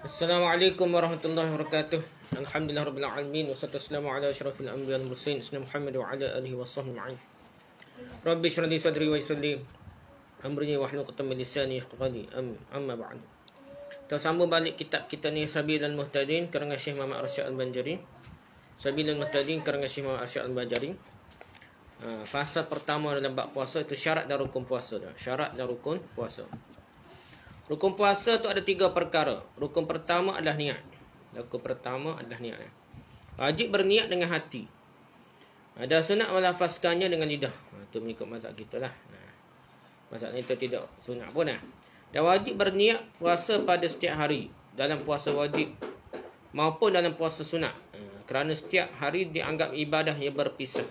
Assalamualaikum warahmatullahi wabarakatuh. Alhamdulillah rabbil alamin wassalatu ala asyrafil anbiya wal mursalin sayyidina Muhammad wa ala alihi wasahbihi ajma'in. Rabbi shrahli sadri wa yassir li amri wa hlul 'uqdatam min lisani yafqahu amma ba'du. Kita sambung balik kitab kita ni Sabilul Muhtadin karangan Syekh Muhammad Arsyad Al-Banjari. Sabilul Muhtadin karangan Syekh Muhammad Arsyad Al-Banjari. Uh, fasa pertama dalam bab puasa itu syarat dan rukun puasa dah. Syarat dan rukun puasa. Rukun puasa tu ada tiga perkara. Rukun pertama adalah niat. Rukun pertama adalah niat. Ya. Wajib berniat dengan hati. Ada sunat melafazkannya dengan lidah. Itu ha, mengikut Masak kita lah. Ha. Mazhab ni tidak sunat pun lah. Dan wajib berniat puasa pada setiap hari. Dalam puasa wajib. Maupun dalam puasa sunat. Ha, kerana setiap hari dianggap ibadah yang berpisah.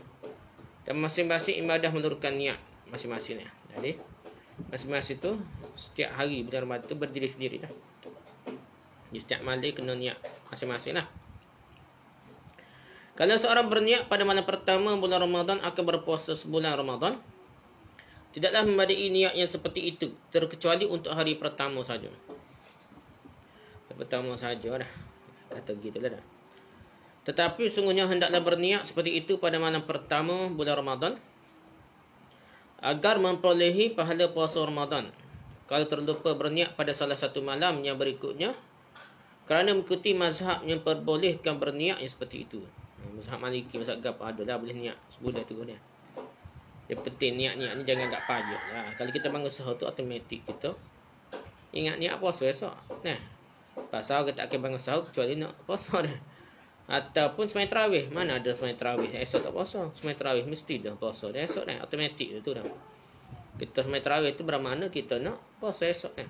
Dan masing-masing ibadah menurutkan niat. Masing-masing ni. Ya. Jadi... Mas-mas itu setiap hari bulan benar itu berdiri sendiri lah. Di setiap malam kena niat masing-masing lah. Kalau seorang berniat pada malam pertama bulan Ramadan akan berpuasa sebulan Ramadan. Tidaklah memadai niatnya seperti itu. Terkecuali untuk hari pertama saja. Pertama saja lah. Kata gitu lah. Tetapi sungguhnya hendaklah berniat seperti itu pada malam pertama bulan Ramadan. Ramadan agar memperolehi pahala puasa Ramadan. Kalau terlupa berniat pada salah satu malam yang berikutnya, kerana mengikuti mazhab yang perbolehkan berniat yang seperti itu. Mazhab Maliki, mazhab Gap, adalah boleh niat sebulan itu boleh. Yang penting niat-niat ni jangan agak pajak. Ya. Lah. Kalau kita bangun sahur tu, automatik kita. Ingat niat puasa esok. Nah. Pasal kita akan bangun sahur kecuali nak puasa dah. Ataupun semai terawih Mana ada semai terawih Esok tak puasa Semai terawih mesti dah puasa Dan esok dah Automatik tu dah Kita semai terawih tu Bermakna kita nak puasa esok kan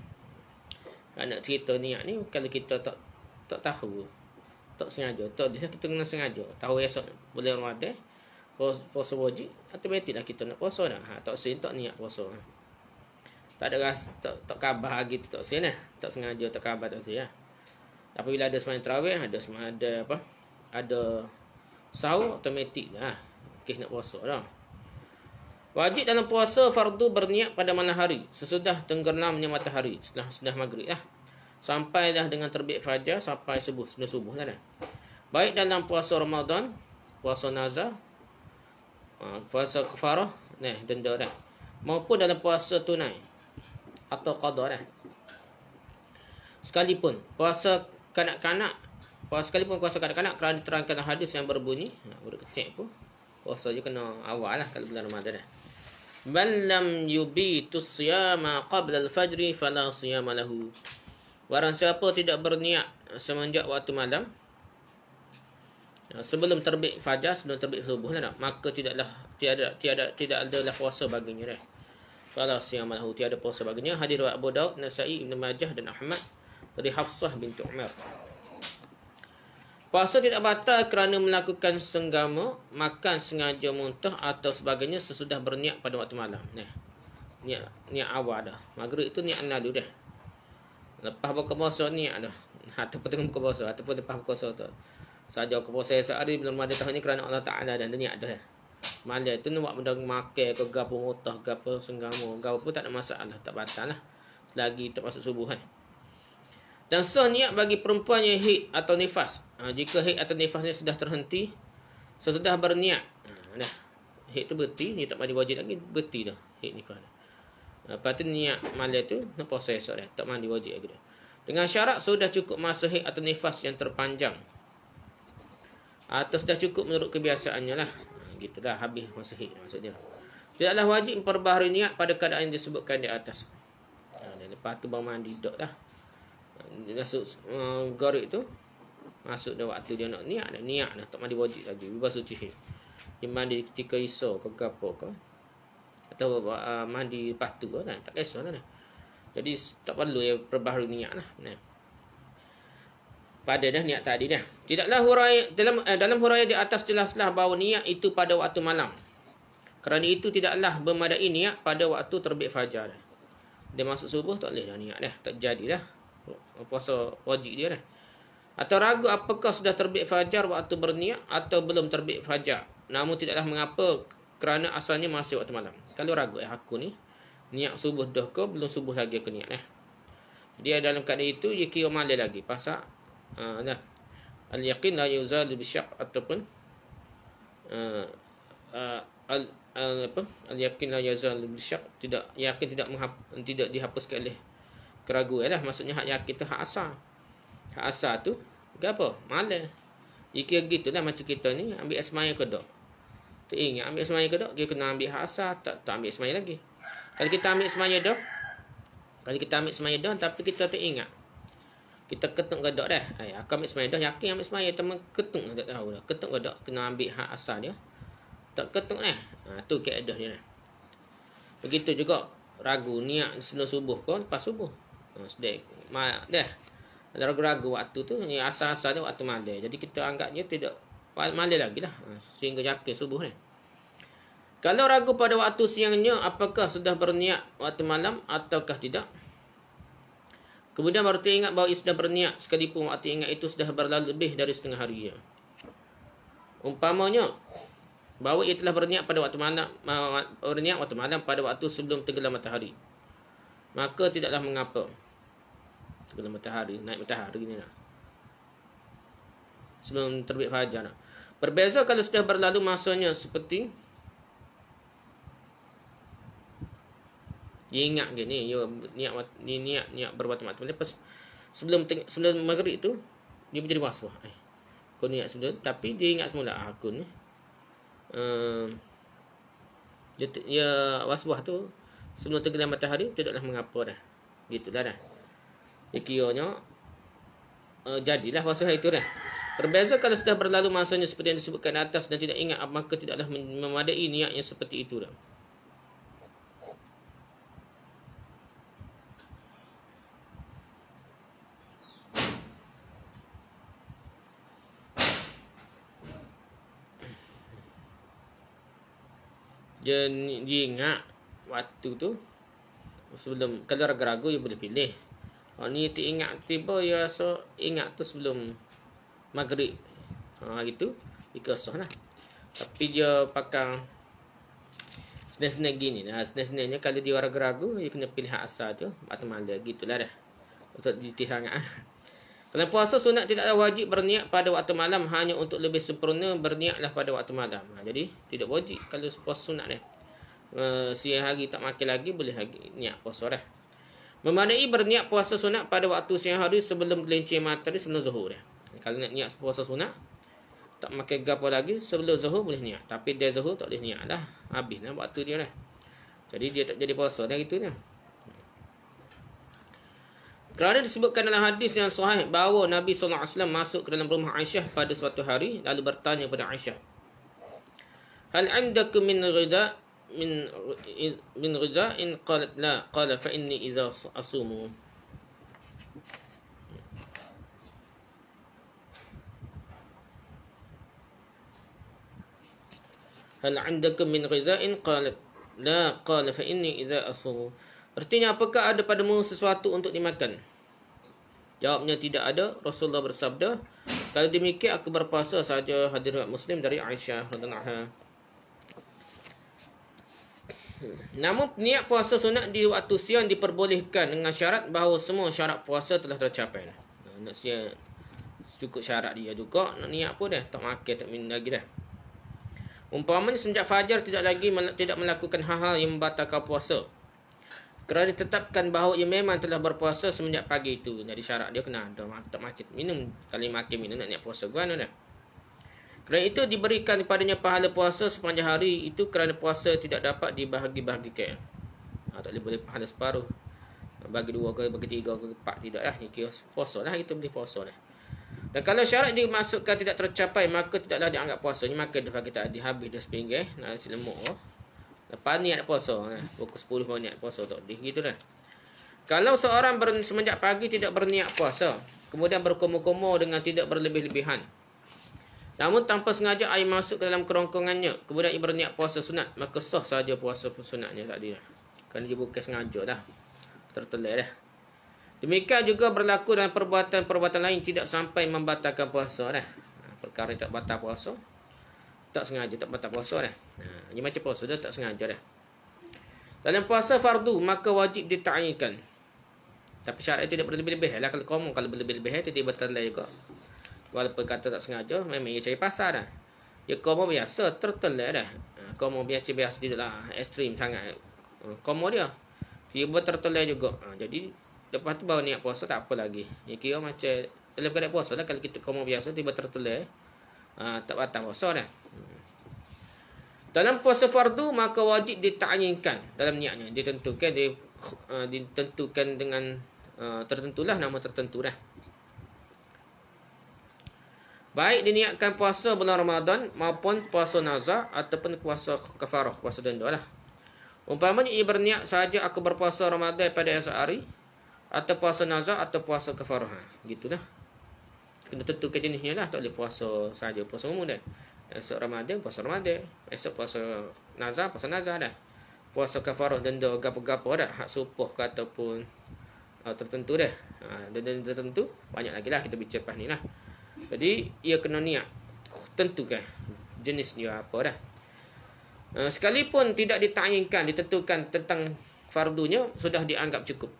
Anak cerita niat ni Kalau kita tak tak tahu Tak sengaja Tak bisa kita kena sengaja Tahu esok boleh ramadhan Puasa wajib Automatik lah kita nak puasa dah ha, Tak sen tak niat puasa kan tak ada rasa tak tak khabar gitu tak sen lah. tak sengaja tak khabar tak sen ah apabila ada semai tarawih ada semalam ada apa ada sahur automatik lah. Okey nak puasa dah. Wajib dalam puasa fardu berniat pada malam hari sesudah tenggelamnya matahari setelah sudah maghrib lah. Sampai dengan terbit fajar sampai subuh, sudah subuh lah. Kan? Dah. Baik dalam puasa Ramadan, puasa nazar, ah, puasa kufarah, nah denda dah. Maupun dalam puasa tunai atau qada dah. Sekalipun puasa kanak-kanak sekali pun kuasa kanak-kanak kerana diterangkan hadis yang berbunyi. Nak boleh kecek pun. Kuasa je kena awal lah kalau bulan Ramadan lah. Eh. Man lam yubitu siyama qabla al-fajri fala siyama lahu. Barang siapa tidak berniat semenjak waktu malam. Sebelum terbit fajar, sebelum terbit subuh lah. Maka tidaklah, tiada, tiada, tidak ada lah puasa baginya lah. Fala siyama lahu. Tiada puasa baginya. Hadir Abu Daud, Nasai, Ibn Majah dan Ahmad. Dari Hafsah bintu Umar. Puasa tidak batal kerana melakukan senggama, makan sengaja muntah atau sebagainya sesudah berniat pada waktu malam. Ni. Niat niat awal dah. Maghrib itu niat lalu dah. Lepas buka puasa ni ada. Ataupun tengah buka puasa ataupun lepas buka puasa tu. Saja buka puasa sehari belum mana tahun ni kerana Allah Taala dan niat dah. dah. Malam itu nak buat benda makan ke gapo muntah gapo senggama, gapo pun tak ada masalah, tak batal lah. Selagi tak masuk subuh kan. Lah. Dan sah niat bagi perempuan yang haid atau nifas. Ha, jika haid atau nifasnya sudah terhenti. Sesudah berniat. Ha, dah. Haid tu berhenti. Dia tak mandi wajib lagi. Berhenti dah. Haid nifas. Dah. Ha, lepas tu niat malah tu. Nak puasa esok dah. Tak mandi wajib lagi dah. Dengan syarat sudah cukup masa haid atau nifas yang terpanjang. Ha, atau sudah cukup menurut kebiasaannya lah. Ha, gitu dah. Habis masa haid maksudnya. Tidaklah wajib memperbaharui niat pada keadaan yang disebutkan di atas. Ha, lepas tu bawa mandi dok dah dia masuk uh, garik tu masuk dah waktu dia nak niat dah niat dah tak mandi wajib lagi bebas suci dia mandi ketika iso ke gapo ke atau uh, mandi lepas tu kan tak kisah lah, kan? jadi tak perlu ya perbaharu niat lah nah. Kan? pada dah niat tadi dah tidaklah huraya dalam eh, dalam huraya di atas jelaslah bahawa niat itu pada waktu malam kerana itu tidaklah bermadai niat pada waktu terbit fajar dia masuk subuh tak boleh dah niat dah tak jadilah puasa wajib dia lah. Atau ragu apakah sudah terbit fajar waktu berniat atau belum terbit fajar. Namun tidaklah mengapa kerana asalnya masih waktu malam. Kalau ragu eh, aku ni, niat subuh dah ke, belum subuh lagi aku niat lah. Eh. Dia dalam keadaan itu, dia kira malah lagi. Pasal, uh, nah, al-yaqin la yuzal bisyak ataupun, uh, uh, al, uh, apa? al-yaqin la yuzal bisyak, tidak, yakin tidak menghap, tidak dihapuskan oleh keraguan lah. Maksudnya hak yakin tu hak asal. Hak asal tu apa? Malah. Jika begitu lah macam kita ni ambil asmaya ke tak? Tak ingat ambil asmaya ke tak? Kita kena ambil hak asal. Tak, tak ambil asmaya lagi. Kalau kita ambil asmaya dah. Kalau kita ambil asmaya dah tapi kita tak ingat. Kita ketuk gedok dah. Ay, aku ambil semaya dah. Yakin ambil semaya. Teman ketuk tak tahu dah. Ketuk gedok. Kena ambil hak asal dia. Tak ketuk eh. Ha, tu keadaan dia. Lah. Begitu juga. Ragu niat sebelum subuh kau, Lepas subuh sedek. Ma deh. Ada ragu-ragu waktu tu ni asal-asal dia waktu malam. Jadi kita anggap tidak malam lagi lah ha, sehingga jaka subuh ni. Kalau ragu pada waktu siangnya apakah sudah berniat waktu malam ataukah tidak? Kemudian baru teringat bahawa ia sudah berniat sekalipun waktu ingat itu sudah berlalu lebih dari setengah hari. Umpamanya bahawa ia telah berniat pada waktu malam berniat waktu malam pada waktu sebelum tenggelam matahari. Maka tidaklah mengapa sebelum matahari naik matahari ni nak sebelum terbit fajar nak berbeza kalau sudah berlalu masanya seperti ingat gini yo niat ni niat niat berbuat mati lepas sebelum sebelum maghrib tu dia menjadi waswas ai eh, kau niat sebelum tapi dia ingat semula ah, aku ni Uh, dia, ya waswah tu sebelum tenggelam matahari tidaklah mengapa dah gitulah dah Dikiranya ya, uh, eh, Jadilah puasa hari itu dah Berbeza kalau sudah berlalu masanya seperti yang disebutkan atas dan tidak ingat maka tidaklah memadai niatnya seperti itu dah. Jadi ingat waktu tu sebelum kalau ragu-ragu ia ya boleh pilih Ha, ni diingat tiba ya so ingat tu sebelum maghrib. Ha gitu. Ikasah lah. Tapi dia pakai snack-snack gini. Nah, ha, snack-snacknya kalau dia ragu-ragu, dia kena pilih hak asal tu. Atau malah gitulah dah. Untuk diti sangat. Kalau puasa sunat tidaklah wajib berniat pada waktu malam. Hanya untuk lebih sempurna berniatlah pada waktu malam. Ha, jadi, tidak wajib kalau puasa sunat ni. Uh, ha, siang hari tak makan lagi, boleh lagi niat puasa dah. Memadai berniat puasa sunat pada waktu siang hari sebelum gelincir matahari sebelum zuhur. Kalau nak niat puasa sunat, tak makan gapa lagi sebelum zuhur boleh niat. Tapi dia zuhur tak boleh niat lah. Habis lah waktu dia lah. Jadi dia tak jadi puasa dan itu lah. Kerana disebutkan dalam hadis yang sahih bahawa Nabi SAW masuk ke dalam rumah Aisyah pada suatu hari lalu bertanya kepada Aisyah. Hal anda min ghidha' min min ghiza'in qalat la qala fa inni idza asumu Hal andaka min ghiza'in qalat la qala fa inni idza asumu Artinya apakah ada padamu sesuatu untuk dimakan? Jawabnya tidak ada. Rasulullah bersabda, kalau demikian aku berpuasa saja hadirat muslim dari Aisyah radhiyallahu anha. Namun niat puasa sunat di waktu siang diperbolehkan dengan syarat bahawa semua syarat puasa telah tercapai. Nak siang cukup syarat dia juga. Nak niat pun dah. Tak makan, tak minum lagi dah. Umpamanya sejak fajar tidak lagi tidak melakukan hal-hal yang membatalkan puasa. Kerana ditetapkan bahawa ia memang telah berpuasa semenjak pagi itu. Jadi syarat dia kena ada. Tak makan, minum. Kali makan, minum. Nak niat puasa. Gua anu dah. Kerana itu diberikan kepadanya pahala puasa sepanjang hari itu kerana puasa tidak dapat dibahagi-bahagikan. Ha, tak boleh, boleh pahala separuh. Bagi dua ke, bagi tiga ke, empat tidak lah. Ini puasa lah, itu boleh puasa lah. Dan kalau syarat dimasukkan tidak tercapai, maka tidaklah dianggap puasa. Ini maka dia bagi tak dihabis dah sepinggir. Nak nasi lemuk. Oh. Lepas niat puasa. Lah. Pukul 10 pun niat puasa tak boleh. Gitu lah. Kalau seorang ber, semenjak pagi tidak berniat puasa, kemudian berkomo-komo dengan tidak berlebih-lebihan. Namun tanpa sengaja air masuk ke dalam kerongkongannya. Kemudian ia berniat puasa sunat. Maka sah saja puasa sunatnya tadi. Kerana dia bukan sengaja dah. Tertelir dah. Demikian juga berlaku dalam perbuatan-perbuatan lain. Tidak sampai membatalkan puasa dah. Ha, perkara tak batal puasa. Tak sengaja tak batal puasa dah. Ha, Ini macam puasa dah tak sengaja dah. Dalam puasa fardu maka wajib ditaingkan. Tapi syarat tidak berlebih-lebih. Lah, kalau kamu kalau berlebih-lebih tiba-tiba terlalu juga. Walaupun kata tak sengaja, memang dia cari pasar dah. Dia ya, komo biasa, turtle dah. Ha, komo biasa biasa dia lah, extreme sangat. Oh, komo dia. Dia buat turtle juga. Ha, jadi, lepas tu baru niat puasa, tak apa lagi. Dia kira macam, dalam keadaan puasa lah, kalau kita komo biasa, tiba turtle ha, tak patah puasa dah. Hmm. Dalam puasa fardu, maka wajib ditanyakan dalam niatnya. Ditentukan, dia, ditentukan dengan tertentulah nama tertentu Baik diniatkan puasa bulan Ramadan maupun puasa nazar ataupun puasa kafarah, puasa denda lah. Umpamanya ia berniat saja aku berpuasa Ramadan pada esok hari atau puasa nazar atau puasa kafarah. Gitu dah. Kena tentukan jenisnya lah. Tak boleh puasa saja puasa umum dah. Esok Ramadan, puasa Ramadan. Esok puasa nazar, puasa nazar dah. Puasa kafarah, denda, gapa-gapa dah. Hak supuh ke ataupun uh, tertentu dah. Uh, denda-denda tertentu, banyak lagi lah kita bincang pas ni lah. Jadi ia kena niat Tentukan jenis dia apa dah eh, Sekalipun tidak ditanyakan Ditentukan tentang fardunya Sudah dianggap cukup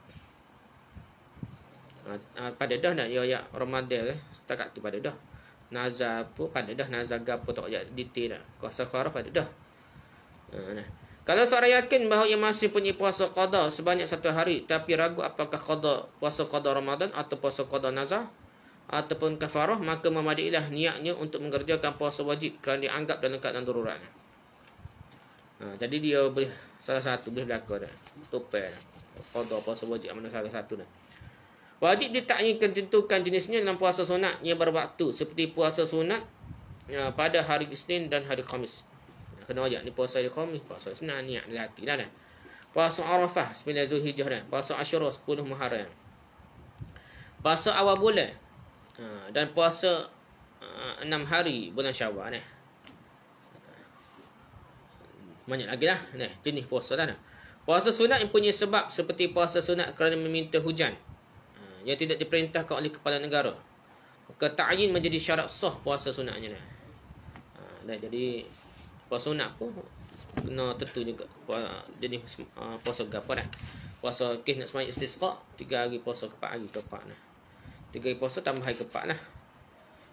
ah, ah, Pada dah dah Ya ya Ramadhan eh. Setakat tu pada dah Nazar apa pada dah Nazar gapa tak jatuh detail dah Kuasa khara pada dah ah, nah. Kalau seorang yakin bahawa ia masih punya puasa qadar sebanyak satu hari tapi ragu apakah qadar puasa qadar Ramadan atau puasa qadar nazar, ataupun kafarah maka memadailah niatnya untuk mengerjakan puasa wajib kerana dianggap dalam keadaan darurat. Ha, jadi dia boleh salah satu boleh berlaku dah. Tupel. Qada puasa wajib mana salah satu dah. Wajib ditakyinkan tentukan jenisnya dalam puasa sunat yang berwaktu seperti puasa sunat ya, pada hari Isnin dan hari Khamis. Ya, kena wajib ni puasa hari Khamis, puasa Isnin niat dia hati dah dah. Kan. Puasa Arafah 9 Zulhijah dah. Kan. Puasa asyura 10 Muharram. Puasa awal bulan Ha, dan puasa uh, enam hari bulan syawal ni. Eh. Banyak lagi lah ni, jenis puasa lah ni. Puasa sunat punya sebab seperti puasa sunat kerana meminta hujan. Ha, yang tidak diperintahkan oleh kepala negara. Maka ta'in menjadi syarat sah puasa sunatnya ni. Ha, dan jadi puasa sunat pun kena tentu juga puasa, jenis uh, puasa gapa dah. Puasa kes nak semayak setiap tiga hari puasa ke empat hari ke empat lah. Tiga hari puasa tambah hari keempat lah.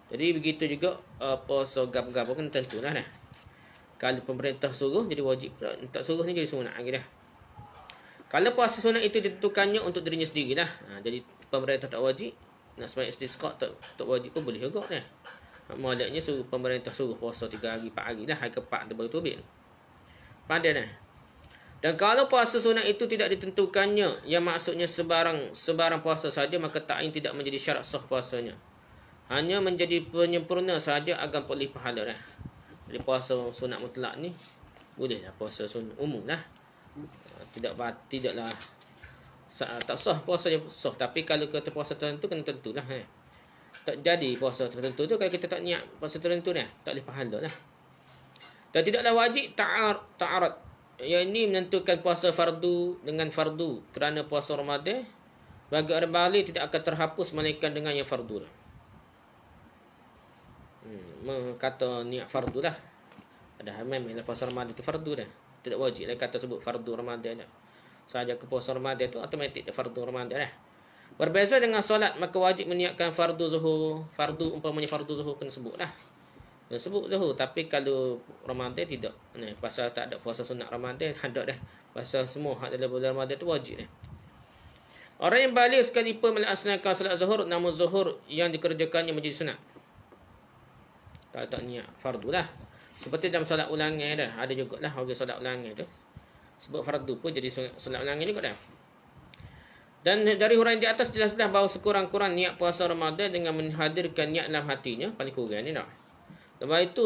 Jadi begitu juga uh, puasa gab-gab kan tentulah lah. Kalau pemerintah suruh jadi wajib Tak suruh ni jadi sunat lagi dah. Kalau puasa sunat itu ditentukannya untuk dirinya sendiri lah. Ha, jadi pemerintah tak wajib. Nak semangat istri skot tak, tak wajib pun boleh juga lah. Maksudnya suruh pemerintah suruh puasa tiga hari, 4 hari lah. Hari keempat tu baru tubik. Pandai lah. Dan kalau puasa sunat itu tidak ditentukannya, yang maksudnya sebarang sebarang puasa saja, maka ta'in tidak menjadi syarat sah puasanya. Hanya menjadi penyempurna saja agam boleh pahala. Lah. Jadi puasa sunat mutlak ni, bolehlah puasa sunat umum lah. Eh, tidak, tidaklah tak sah puasa je sah. Tapi kalau kata puasa tertentu, kena tentulah. Eh. Tak jadi puasa tertentu tu kalau kita tak niat puasa tertentu ni, tak boleh pahala lah. Dan tidaklah wajib ta'arat. Ar, ta yang ini menentukan puasa fardu dengan fardu kerana puasa Ramadan bagi orang balik tidak akan terhapus melainkan dengan yang fardu. Lah. Hmm, kata niat fardu lah. Ada memang lah puasa Ramadan itu fardu dah. Tidak wajib lah kata sebut fardu Ramadan dah. Saja ke puasa Ramadan itu automatik dah fardu Ramadan dah. Berbeza dengan solat maka wajib meniatkan fardu zuhur. Fardu umpamanya fardu zuhur kena sebut lah. Dia sebut zuhur tapi kalau Ramadan tidak. Ni pasal tak ada puasa sunat Ramadan ada dah. Pasal semua hak dalam bulan Ramadan tu wajib dah. Orang yang balik sekalipun melaksanakan salat zuhur namun zuhur yang dikerjakannya menjadi sunat. Kalau tak niat fardu lah. Seperti dalam salat ulangan dah. Ada jugalah orang okay, salat ulangan tu. Sebab fardu pun jadi salat ulangan juga dah. Dan dari huraian di atas jelaslah bahawa sekurang-kurang niat puasa Ramadan dengan menghadirkan niat dalam hatinya. Paling kurang ni nak. Lepas itu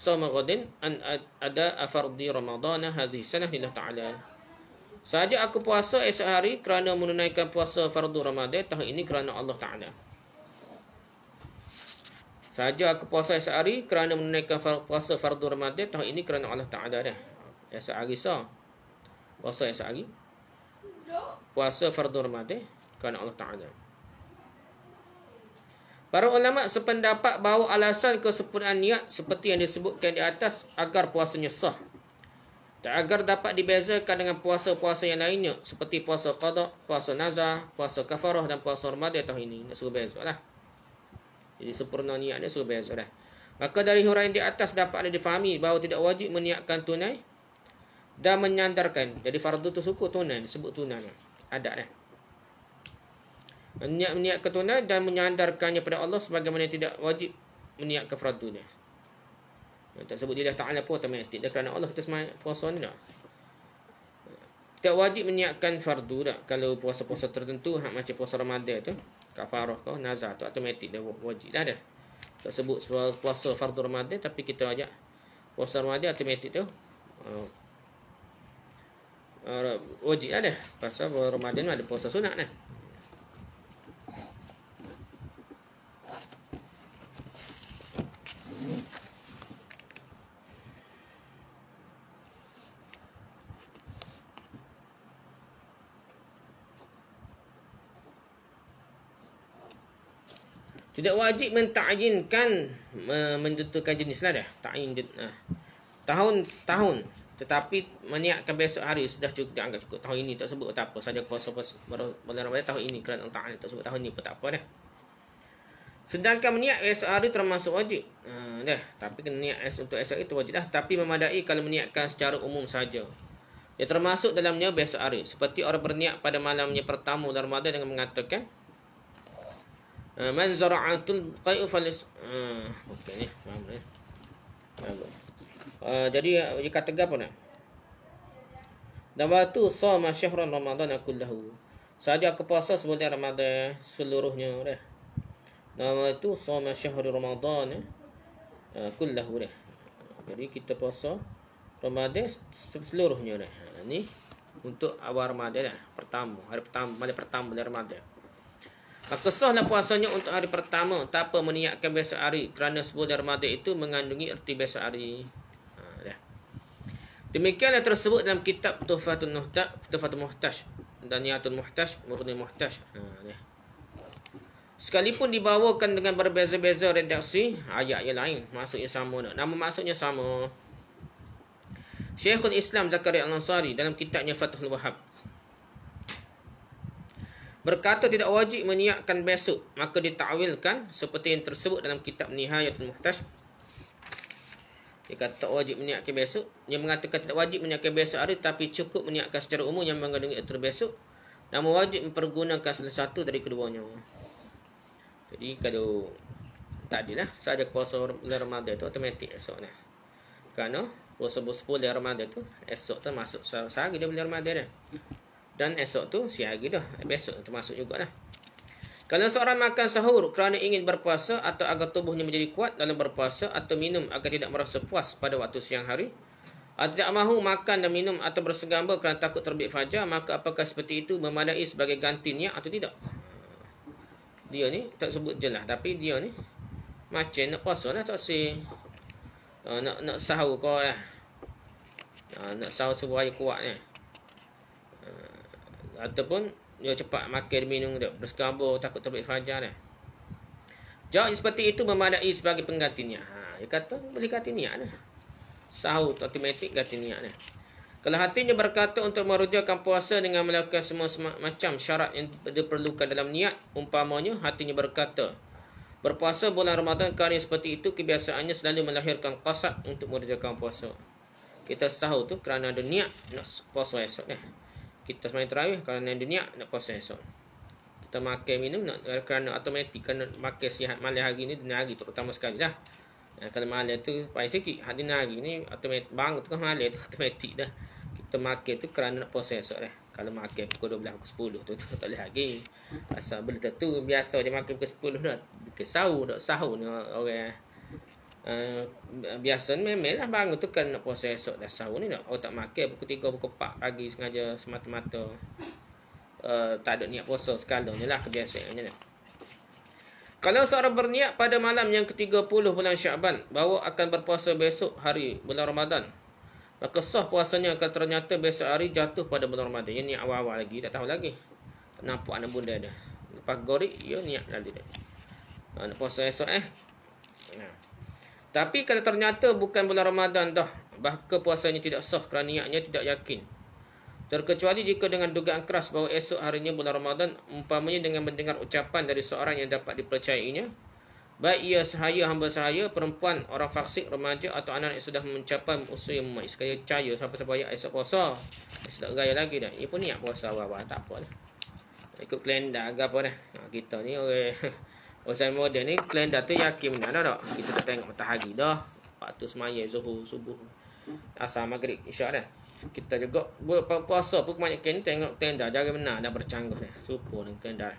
Samaradin ada afardi Ramadan hadhi sanah lillah ta'ala. Saja aku puasa esok hari kerana menunaikan puasa fardu Ramadan tahun ini kerana Allah Ta'ala. Saja aku puasa esok hari kerana menunaikan puasa fardu Ramadan tahun ini kerana Allah Ta'ala dah. Esok hari sah. Puasa esok hari. Puasa fardu Ramadan kerana Allah Ta'ala. Para ulama sependapat bahawa alasan kesempurnaan niat seperti yang disebutkan di atas agar puasanya sah. Dan agar dapat dibezakan dengan puasa-puasa yang lainnya seperti puasa qada, puasa nazar, puasa kafarah dan puasa Ramadan tahun ini. Nak suruh bezalah. Jadi sempurna niat dia suruh bezalah. Maka dari huraian di atas dapat ada difahami bahawa tidak wajib meniatkan tunai dan menyandarkan. Jadi fardu tu suku tunai, disebut tunai. Ada dah. Kan? niat-niat ketunai dan menyandarkannya pada Allah sebagaimana tidak wajib meniatkan fardunya. Yang tak sebut dia Ta'ala pun otomatik. Dia kerana Allah kita semangat puasa ni lah. Tak wajib meniatkan fardu tak? Kalau puasa-puasa tertentu hak macam puasa Ramadan tu. Kafarah kau, nazar tu otomatik dia wajib. Dah ada. Tak sebut puasa fardu Ramadan tapi kita ajak puasa Ramadan otomatik tu. Uh, uh, wajib ada. Pasal Ramadan ada puasa sunat kan. Tidak wajib mentakjinkan eh, menentukan jenis lah dah. Takjin ah. tahun tahun tetapi meniakkan besok hari sudah cukup dianggap cukup tahun ini tak sebut tak apa saja puasa baru bulan ramadhan tahun ini kerana tak tak sebut tahun ini pun tak apa dah. Sedangkan meniak esok hari termasuk wajib. Hmm, dah. Tapi kena niat es untuk esok itu wajib dah. Tapi memadai kalau meniakkan secara umum saja. Ya termasuk dalamnya besok hari. Seperti orang berniat pada malamnya pertama bulan Ramadan dengan mengatakan. Eh, man zara'atul qai'u falis okey eh, ni faham ni faham uh, jadi dia kata apa nak dan waktu sama syahrul ramadan kullahu saja aku puasa sebulan ramadhan seluruhnya dah dan waktu sama syahrul ramadhan uh, kullahu dah jadi kita puasa ramadhan seluruhnya dah ha, ni untuk awal ramadhan pertama hari pertama malam pertama bulan ramadhan. Maka sahlah puasanya untuk hari pertama. Tak apa meniatkan besok hari. Kerana sebuah dermada itu mengandungi erti besok hari. Ha, dah. Ya. Demikianlah tersebut dalam kitab Tufatul Muhtaj. Tufatul Muhtaj. Daniatul Muhtaj. Murni Muhtaj. Ha, dah. Ya. Sekalipun dibawakan dengan berbeza-beza redaksi. ayat yang lain. Maksudnya sama. Nak. Nama maksudnya sama. Syekhul Islam Zakaria Al-Ansari dalam kitabnya Fathul Wahab berkata tidak wajib meniakkan besok maka ditakwilkan seperti yang tersebut dalam kitab Nihayatul Muhtaj dia kata tak wajib meniakkan besok dia mengatakan tidak wajib meniakkan besok hari tapi cukup meniakkan secara umum yang mengandungi atur besok namun wajib mempergunakan salah satu dari keduanya jadi kalau tadi lah saja puasa bulan Ramadan itu automatik esok ni kerana puasa bulan Ramadan itu esok termasuk masuk sehari dia bulan Ramadan dia dan esok tu siang lagi dah. Besok termasuk juga dah. Kalau seorang makan sahur kerana ingin berpuasa atau agar tubuhnya menjadi kuat dalam berpuasa atau minum agar tidak merasa puas pada waktu siang hari. Atau tidak mahu makan dan minum atau bersegamba kerana takut terbit fajar, maka apakah seperti itu memadai sebagai ganti niat atau tidak? Dia ni tak sebut jelas tapi dia ni macam nak puasa lah tak sih. Eh, nak, nak sahur kau lah. Eh, nak sahur sebuah air kuat ni. Eh ataupun dia cepat makan minum dia bersekabur takut terbit fajar dia. Jawab seperti itu memadai sebagai pengganti niat. Ha, dia kata boleh ganti niat dah. Sahu automatik ganti niat dah. Kalau hatinya berkata untuk merujukkan puasa dengan melakukan semua macam syarat yang diperlukan dalam niat, umpamanya hatinya berkata, berpuasa bulan Ramadan kerana seperti itu kebiasaannya selalu melahirkan kasat untuk merujukkan puasa. Kita sahut tu kerana ada niat nak puasa esok. Eh. Ya kita semain terawih kalau nak dunia nak puasa esok kita makan minum nak kerana automatik kena makan sihat malam hari ni dunia hari terutama sekali dah dan eh, kalau malam tu pahit sikit hari hari ni automatik bangun tengah malam tu automatik dah kita makan tu kerana nak puasa esok lah kalau makan pukul 12 pukul 10 tu, tu tak boleh lagi pasal benda tu biasa dia makan pukul 10 dah kesau dah sahur ni orang okay. Eh, biasa ni memanglah bangun tu kan nak puasa esok dah sahur ni nak oh tak makan pukul 3 pukul 4 pagi sengaja semata-mata uh, tak ada niat puasa ni lah kebiasaannya lah. Kalau seorang berniat pada malam yang ke-30 bulan Syaban bahawa akan berpuasa besok hari bulan Ramadan. Maka sah puasanya akan ternyata besok hari jatuh pada bulan Ramadan. Ini awal-awal lagi. Tak tahu lagi. Nampak anak bunda dia. Lepas Gori, ia ya niat lagi dia. Eh, nak puasa esok eh. Nah. Tapi kalau ternyata bukan bulan Ramadan dah, bahkan puasanya tidak sah kerana niatnya tidak yakin. Terkecuali jika dengan dugaan keras bahawa esok harinya bulan Ramadan, umpamanya dengan mendengar ucapan dari seorang yang dapat dipercayainya, baik ia sahaya hamba sahaya, perempuan, orang faksik, remaja atau anak yang sudah mencapai usia yang memaik. Sekali cahaya, siapa-siapa ayat esok puasa. Esok tak gaya lagi dah. Ia pun niat puasa awal-awal. Tak apa lah. Ikut kalender agak apa dah. Ha, kita ni orang... Okay. Usai muda ni Klien dah tu yakin benda dah tak Kita dah tengok matahari dah Waktu semaya Zuhur Subuh Asal maghrib Isyak dah Kita juga Puasa pun kebanyakan ni Tengok tenda Jaga benar Dah bercanggah dah Subuh ni tenda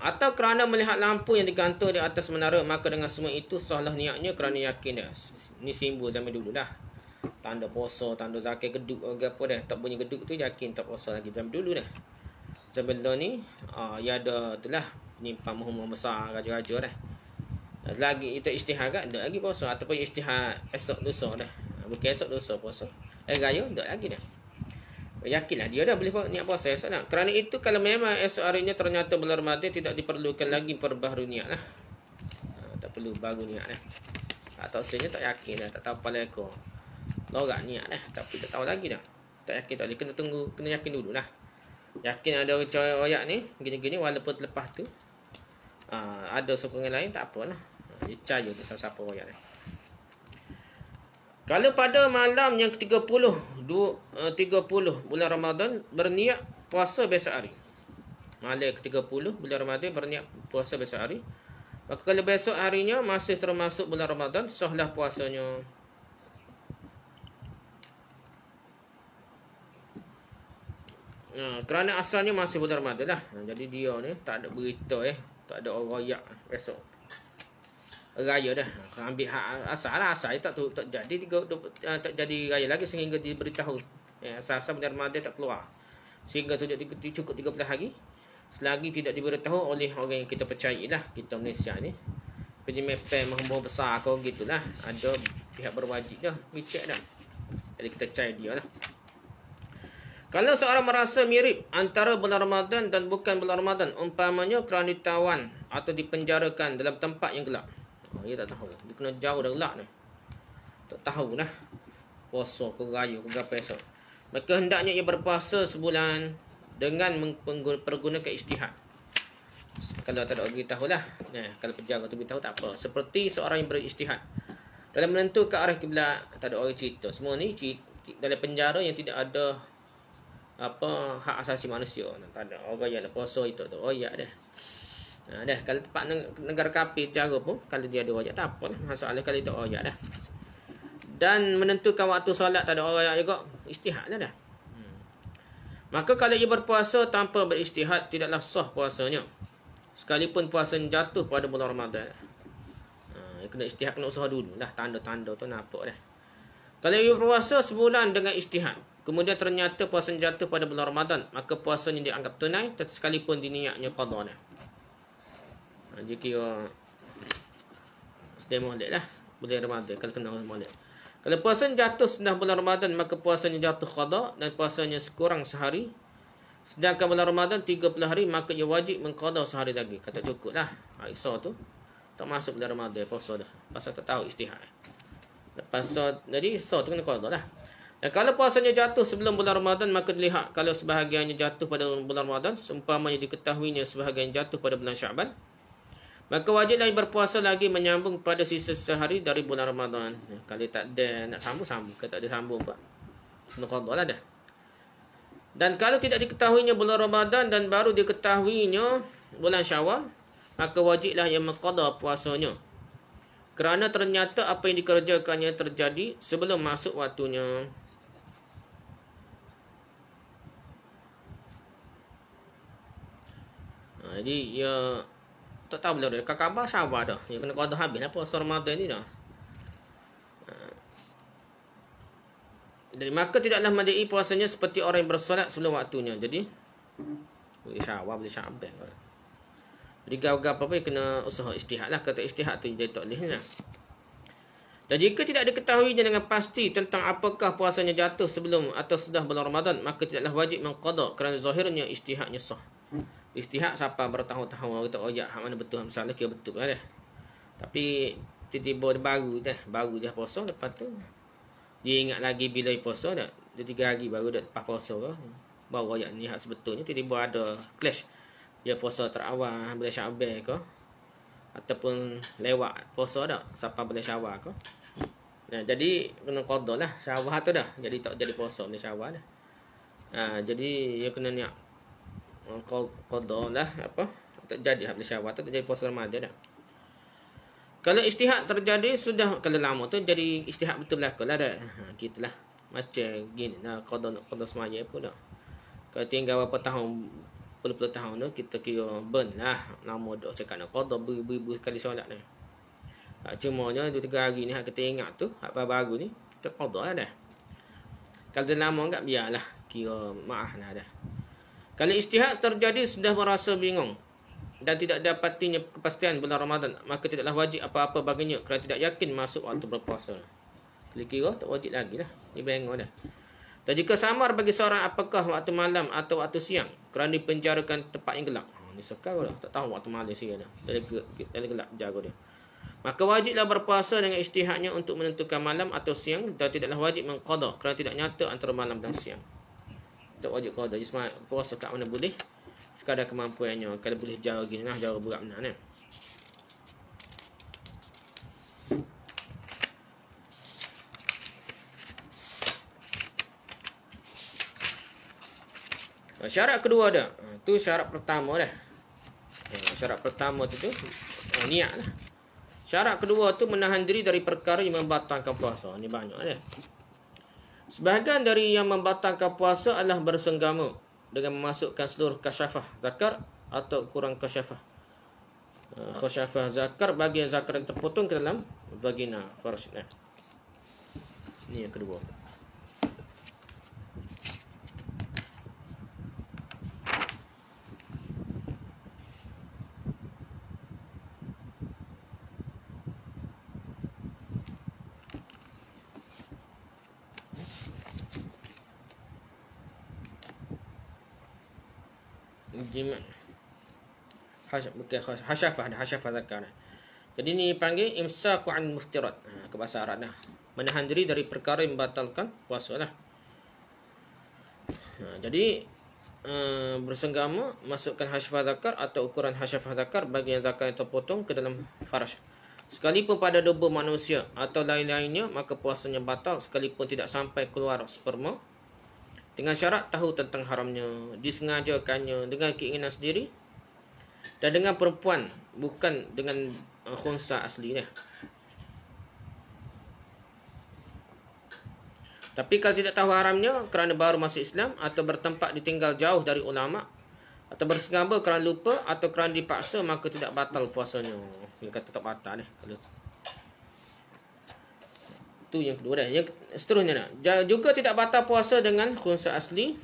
atau kerana melihat lampu yang digantung di atas menara Maka dengan semua itu sahlah niatnya kerana yakin dah Ni simbol zaman dulu dah Tanda puasa, tanda zakat geduk apa dah Tak bunyi geduk tu yakin tak puasa lagi zaman dulu dah macam benda ni uh, Ya ada tu lah Penyimpan muhammah besar Raja-raja lah Lagi itu istihar kat Tak lagi puasa Ataupun istihar esok lusa dah ah, Bukan esok lusa puasa Eh raya tak lagi dah lah dia dah boleh niat puasa esok ya, dah Kerana itu kalau memang esok harinya Ternyata belum mati Tidak diperlukan lagi perbaharu niat lah uh, Tak perlu baru niat lah Atau sebenarnya tak yakin lah Tak tahu apa lah Lorak niat lah Tapi tak tahu lagi dah tak yakin tak boleh kena tunggu kena yakin dulu lah Yakin ada orang coy royak ni Gini-gini walaupun terlepas tu uh, Ada sokongan lain tak apa lah ah, Dia je tu siapa royak ni Kalau pada malam yang ke-30 uh, 30 bulan Ramadan Berniat puasa besok hari Malam ke-30 bulan Ramadan Berniat puasa besok hari Maka kalau besok harinya masih termasuk bulan Ramadan Sahlah puasanya Ha, kerana asalnya masih putar mata lah. Ha, jadi dia ni tak ada berita eh. Tak ada orang royak esok. Raya dah. Ha, kau ambil hak asal lah. Asal tak, tak, tak jadi tiga, tu, uh, ha, tak jadi raya lagi sehingga diberitahu. Eh, asal-asal putar mata tak keluar. Sehingga tu cukup tiga puluh hari. Selagi tidak diberitahu oleh orang yang kita percayai lah. Kita Malaysia ni. Penyemepen mahu-mahu besar kau gitulah. Ada pihak berwajib dah. Micek dah. Jadi kita cair dia lah. Kalau seorang merasa mirip antara bulan Ramadan dan bukan bulan Ramadan, umpamanya kerana ditawan atau dipenjarakan dalam tempat yang gelap. Oh, dia tak tahu. Dia kena jauh dari gelap ni. Tak tahu lah. Puasa ke raya ke esok. Maka hendaknya ia berpuasa sebulan dengan mempergunakan istihad. Kalau tak ada orang beritahu lah. Eh, kalau penjaga tu beritahu tak apa. Seperti seorang yang beristihad. Dalam menentukan arah kiblat tak ada orang cerita. Semua ni cerita dalam penjara yang tidak ada apa hak asasi manusia nah, tak ada orang yang leposo itu tu oh ya dah nah, ha, dah kalau tempat negara kafir cara pun kalau dia ada wajib tak apa lah. masalah kalau itu oh ya dah dan menentukan waktu solat tak ada orang yang juga istihadlah dah hmm. Maka kalau ia berpuasa tanpa beristihad, tidaklah sah puasanya. Sekalipun puasa jatuh pada bulan Ramadan. Ha, kena istihad, kena usaha dulu. Dah tanda-tanda tu nampak dah. Kalau ia berpuasa sebulan dengan istihad, Kemudian ternyata puasa jatuh pada bulan Ramadan, maka puasanya dianggap tunai tetapi sekalipun diniatnya qadanya. Jadi ha, kira sedia mulik lah. Bulan Ramadan, kalau kena mulik. Kalau puasa jatuh sedang bulan Ramadan, maka puasanya jatuh qadar dan puasanya sekurang sehari. Sedangkan bulan Ramadan 30 hari, maka ia wajib mengqadar sehari lagi. Kata cukup lah. Aisyah ha, tu. Tak masuk bulan Ramadan, puasa dah. Pasal tak tahu istihad. Pasal, jadi Aisyah tu kena qadar lah. Dan kalau puasanya jatuh sebelum bulan Ramadan, maka dilihat kalau sebahagiannya jatuh pada bulan Ramadan, seumpamanya diketahuinya sebahagian jatuh pada bulan Syaban, maka wajiblah berpuasa lagi menyambung pada sisa sehari dari bulan Ramadan. Ya, kalau tak ada nak sambung, sambung. Kalau tak ada sambung, Pak. Nukadu lah dah. Dan kalau tidak diketahuinya bulan Ramadan dan baru diketahuinya bulan Syawal, maka wajiblah yang mengkodoh puasanya. Kerana ternyata apa yang dikerjakannya terjadi sebelum masuk waktunya. Ha, jadi ya tak tahu boleh dekat khabar sabar dah. Ya kena qada habis apa suara mata ni dah. Ha. Jadi maka tidaklah mandi puasanya seperti orang yang bersolat sebelum waktunya. Jadi boleh syawab, boleh syabat. Jadi gagal apa-apa ya, kena usaha istihad lah. Kata istihad tu jadi tak boleh lah. Dan jika tidak diketahui dengan pasti tentang apakah puasanya jatuh sebelum atau sudah bulan Ramadan, maka tidaklah wajib mengqadar kerana zahirnya istihadnya sah. Hmm. Istihak siapa bertahun-tahun orang kata oh hak mana betul hak salah kira betul lah dah. Tapi tiba-tiba dia baru dah, baru je puasa lepas tu. Dia ingat lagi bila dia puasa dah. Dia tiga hari baru dah lepas puasa ke. Baru ayat ni hak sebetulnya tiba-tiba ada clash. Dia puasa terawal bila Syaban ke ataupun lewat puasa dah siapa bila Syawal ke. Nah, jadi kena qada lah Syawal tu dah. Jadi tak jadi puasa ni Syawal dah. Ha, jadi dia kena niat Qadar lah apa tak jadi habis lah, syawal tak jadi puasa Ramadan dah. Kalau istihad terjadi sudah kalau lama tu jadi istihad betul berlaku lah dah. Ha gitulah. Macam gini nah qadar qadar semaya pun dah. Kalau tinggal berapa tahun puluh-puluh tahun tu kita kira burn lah lama dah cakap nak qadar beribu-ribu kali solat ni. Ha, cuma nya dua tiga hari ni hak kita ingat tu apa ha, baru-baru ni kita qadar lah dah. Kalau dah lama enggak biarlah kira maaf lah dah. Kalau istihad terjadi sudah merasa bingung dan tidak dapatinya kepastian bulan Ramadan, maka tidaklah wajib apa-apa baginya kerana tidak yakin masuk waktu berpuasa. Kali tak wajib lagi lah. Ini bengong dah. Dan jika samar bagi seorang apakah waktu malam atau waktu siang kerana dipenjarakan tempat yang gelap. Ini ha, sekarang dah. Tak tahu waktu malam siang dah. Dari gelap jago dia. Maka wajiblah berpuasa dengan istihadnya untuk menentukan malam atau siang dan tidaklah wajib mengkodok kerana tidak nyata antara malam dan siang tak wajib qada jadi semua puasa kat mana boleh sekadar kemampuannya kalau boleh jauh gini nah jauh berat benar ni kan? ah, syarat kedua dah tu syarat pertama dah syarat pertama tu tu ah, niat lah syarat kedua tu menahan diri dari perkara yang membatalkan puasa ni banyak dah Sebahagian dari yang membatalkan puasa adalah bersenggama dengan memasukkan seluruh kasyafah zakar atau kurang kasyafah. Eh, kasyafah zakar bagi zakar yang terpotong ke dalam vagina. Ini yang kedua. bukan hasyafah dah hasyafah zakar Jadi ini panggil imsaku an muftirat. Ha, ke bahasa Arab dah. Menahan diri dari perkara yang membatalkan puasa lah. Ha, jadi um, bersenggama masukkan hasyafah zakar atau ukuran hasyafah zakar bagi yang zakar yang terpotong ke dalam faraj. Sekalipun pada doba manusia atau lain-lainnya maka puasanya batal sekalipun tidak sampai keluar sperma dengan syarat tahu tentang haramnya, disengajakannya dengan keinginan sendiri dan dengan perempuan bukan dengan uh, khunsa aslinya tapi kalau tidak tahu haramnya kerana baru masuk Islam atau bertempat ditinggal jauh dari ulama atau bersengaba kerana lupa atau kerana dipaksa maka tidak batal puasanya dia kata tak batal ni kalau tu yang kedua dah yang seterusnya nak juga tidak batal puasa dengan khunsa asli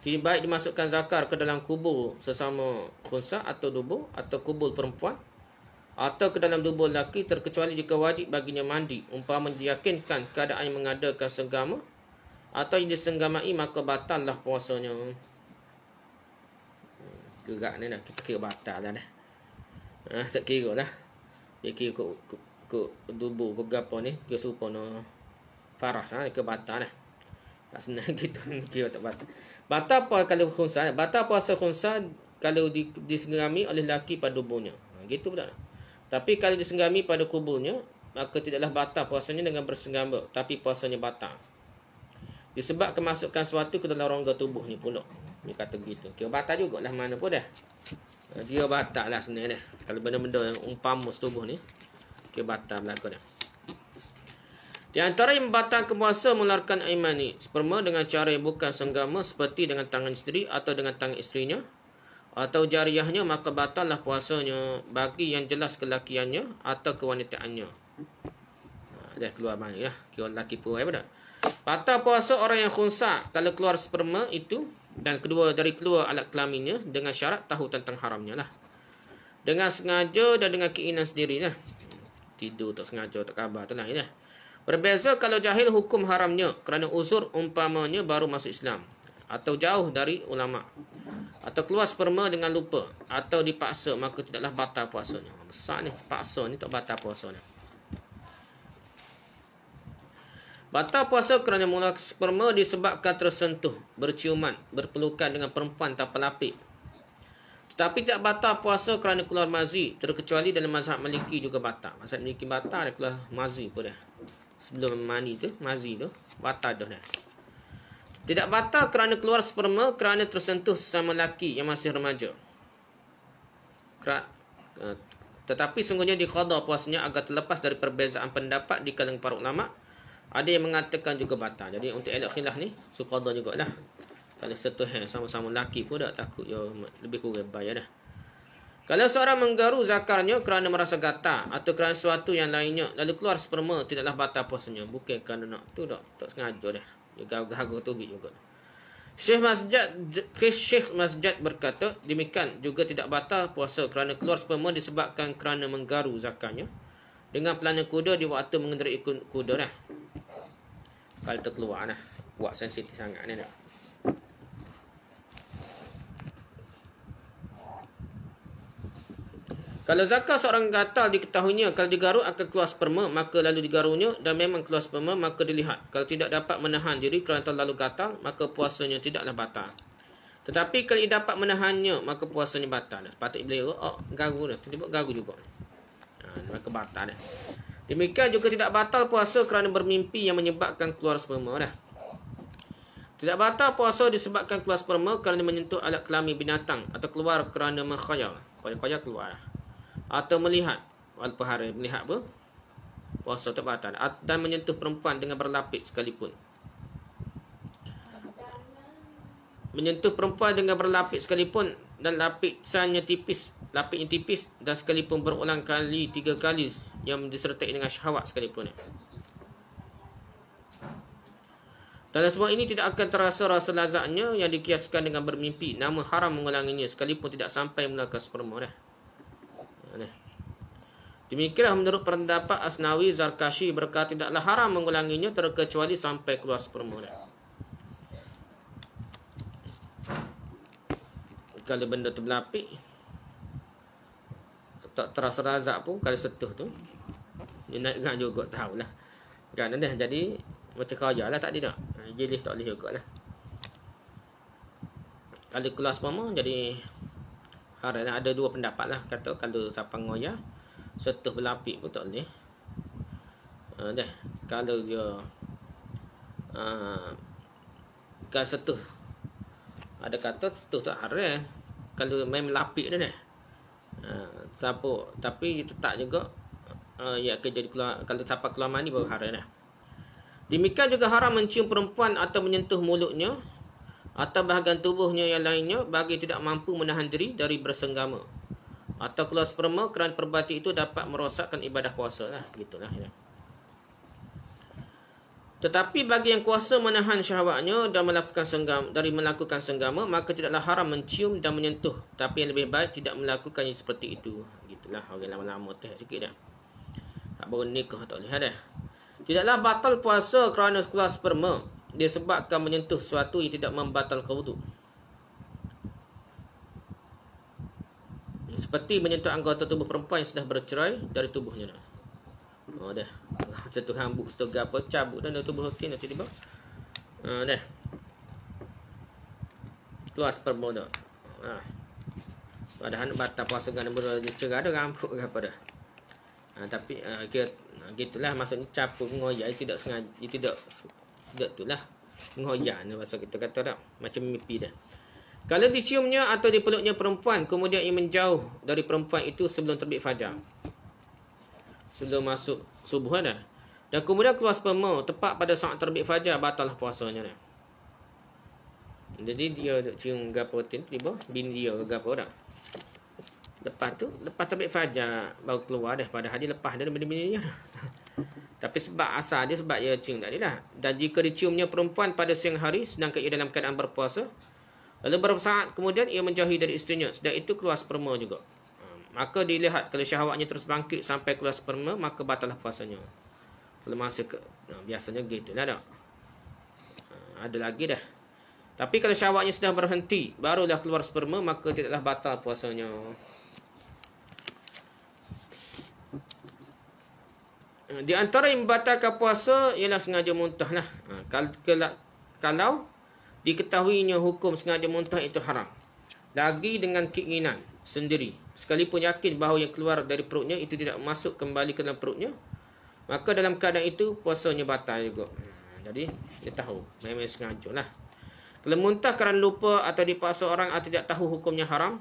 Kini baik dimasukkan zakar ke dalam kubur sesama khunsa atau dubur atau kubur perempuan atau ke dalam dubur lelaki terkecuali jika wajib baginya mandi umpama diyakinkan keadaan yang mengadakan senggama atau yang disenggamai maka batallah puasanya. Gerak ni dah kira ha, batal dah dah. Ah tak kira lah. Dia kira ke, ke, ke dubur ke apa ni kira serupa no faras ha, lah, ke batal dah. Tak senang gitu kira tak batal. Batal puasa kalau khunsa, batal puasa khunsa kalau disenggami oleh laki pada tubuhnya. Ha, gitu pula. Tapi kalau disenggami pada kuburnya, maka tidaklah batal puasanya dengan bersenggama, tapi puasanya batal. Disebab kemasukan sesuatu ke dalam rongga tubuh ni pula. Dia kata begitu. Kira batal jugalah mana pun dah. Ha, dia batal lah sebenarnya. Kalau benda-benda yang umpam tubuh ni, kira batal belakang dia. Di antara yang membatalkan puasa mengeluarkan air mani sperma dengan cara yang bukan senggama seperti dengan tangan isteri atau dengan tangan isterinya atau jariahnya maka batallah puasanya bagi yang jelas kelakiannya atau kewanitaannya. Ha, dia keluar mani lah. Kira lelaki pun eh, apa tak? Batal puasa orang yang khunsa kalau keluar sperma itu dan kedua dari keluar alat kelaminnya dengan syarat tahu tentang haramnya lah. Dengan sengaja dan dengan keinginan sendirinya. Tidur tak sengaja tak khabar tenang je lah. Ya. Berbeza kalau jahil hukum haramnya kerana uzur umpamanya baru masuk Islam atau jauh dari ulama atau keluar sperma dengan lupa atau dipaksa maka tidaklah batal puasanya. Besar ni paksa ni tak batal puasanya. Batal puasa kerana mula sperma disebabkan tersentuh, berciuman, berpelukan dengan perempuan tanpa lapik. Tetapi tidak batal puasa kerana keluar mazi, terkecuali dalam mazhab maliki juga batal. Mazhab maliki batal, keluar mazi pun dia sebelum mani tu, mazi tu, batal dah dah. Tidak batal kerana keluar sperma kerana tersentuh sama lelaki yang masih remaja. Eh, tetapi sungguhnya dikhadar puasanya agar terlepas dari perbezaan pendapat di kalangan para ulama. Ada yang mengatakan juga batal. Jadi untuk elok khilaf ni, sukadar jugalah. Kalau setuh eh, sama-sama lelaki pun dah takut. Ya, lebih kurang bayar lah dah. Kalau seorang menggaru zakarnya kerana merasa gata atau kerana sesuatu yang lainnya lalu keluar sperma tidaklah batal puasanya. Bukan kerana nak tu dok. Tak sengaja dah. juga gagu-gagu tu juga. Syekh Masjid Syekh Masjid berkata demikian juga tidak batal puasa kerana keluar sperma disebabkan kerana menggaru zakarnya dengan pelana kuda di waktu mengendarai kuda dah. Kalau terkeluar dah. Buat sensitif sangat ni dah. Kalau zakar seorang gatal diketahuinya, kalau digaruk akan keluar sperma, maka lalu digaruknya dan memang keluar sperma, maka dilihat. Kalau tidak dapat menahan diri kerana terlalu gatal, maka puasanya tidaklah batal. Tetapi kalau ia dapat menahannya, maka puasanya batal. Sepatutnya beliau, oh, garu dah. Tiba-tiba garu juga. Ha, maka batal dah. Demikian juga tidak batal puasa kerana bermimpi yang menyebabkan keluar sperma dah. Tidak batal puasa disebabkan keluar sperma kerana menyentuh alat kelamin binatang atau keluar kerana mengkhayal. Kalau yang keluar lah atau melihat wal pahara melihat apa puasa tepatan dan menyentuh perempuan dengan berlapis sekalipun menyentuh perempuan dengan berlapis sekalipun dan lapisannya tipis lapisnya tipis dan sekalipun berulang kali tiga kali yang disertai dengan syahwat sekalipun Dalam semua ini tidak akan terasa rasa lazatnya yang dikiaskan dengan bermimpi namun haram mengulanginya sekalipun tidak sampai menakas permohonan Demikianlah menurut pendapat Asnawi Zarkashi berkata tidaklah haram mengulanginya terkecuali sampai keluar permulaan. Kalau benda tu melapik Tak terasa razak pun Kalau setuh tu Dia naik gang juga tahulah Kan dah jadi Macam kaya lah tak dia nak Jilis ha, tak boleh juga lah Kalau kelas mama jadi ada dua pendapat lah Kata kalau siapa ngoyah setuh berlapik pun tak boleh ha, dah kalau dia ha, kan setuh ada kata setuh tak haram eh. kalau main melapik dia dah ha, siapa tapi tetap juga ha, ah, ya kerja keluar, kalau siapa keluar mandi baru haram dah eh. Demikian juga haram mencium perempuan atau menyentuh mulutnya atau bahagian tubuhnya yang lainnya bagi tidak mampu menahan diri dari bersenggama atau keluar sperma kerana perbati itu dapat merosakkan ibadah puasa lah gitulah ya. Tetapi bagi yang kuasa menahan syahwatnya dan melakukan senggama, dari melakukan senggama maka tidaklah haram mencium dan menyentuh tapi yang lebih baik tidak melakukan seperti itu gitulah orang lama-lama teh sikit dah. Tak baru nikah tak boleh dah. Tidaklah batal puasa kerana keluar sperma disebabkan menyentuh sesuatu yang tidak membatalkan wuduk. seperti menyentuh anggota tubuh perempuan yang sudah bercerai dari tubuhnya. Oh dah. Macam tu hambuk setengah apa cabut dan tubuh hati. nanti tiba. Ah Oh, dah. Kelas permodo. Ah. Uh. Ada hendak batal puasa dengan nombor cerai ada rambut ke apa dah. Ah uh, tapi uh, kira ah, gitulah maksudnya cabut ngoyak tidak sengaja tidak tidak itulah ngoyak ni masa kita kata dah macam mimpi dah. Kalau diciumnya atau dipeluknya perempuan, kemudian ia menjauh dari perempuan itu sebelum terbit fajar. Sebelum masuk subuh dah. Kan? Dan kemudian keluar sperma tepat pada saat terbit fajar, batallah puasanya. Dah. Kan? Jadi dia cium gapotin tiba, bin dia ke gapo Lepas tu, lepas terbit fajar, baru keluar dah. Pada hari lepas dia daripada bininya dah. Tapi sebab asal dia, sebab dia cium tadi lah. Dan jika diciumnya perempuan pada siang hari, sedangkan ia dalam keadaan berpuasa, Lalu beberapa saat kemudian ia menjauhi dari istrinya. Sedang itu keluar sperma juga. Hmm, maka dilihat kalau syahwatnya terus bangkit sampai keluar sperma, maka batallah puasanya. Kalau masa ke, nah, biasanya gitu. Ada. Hmm, ada lagi dah. Tapi kalau syahwatnya sudah berhenti, barulah keluar sperma, maka tidaklah batal puasanya. Hmm, di antara yang membatalkan puasa ialah sengaja muntah lah. kalau diketahuinya hukum sengaja muntah itu haram. Lagi dengan keinginan sendiri. Sekalipun yakin bahawa yang keluar dari perutnya itu tidak masuk kembali ke dalam perutnya. Maka dalam keadaan itu puasanya batal juga. Hmm, jadi dia tahu. Memang sengaja lah. Kalau muntah kerana lupa atau dipaksa orang atau tidak tahu hukumnya haram.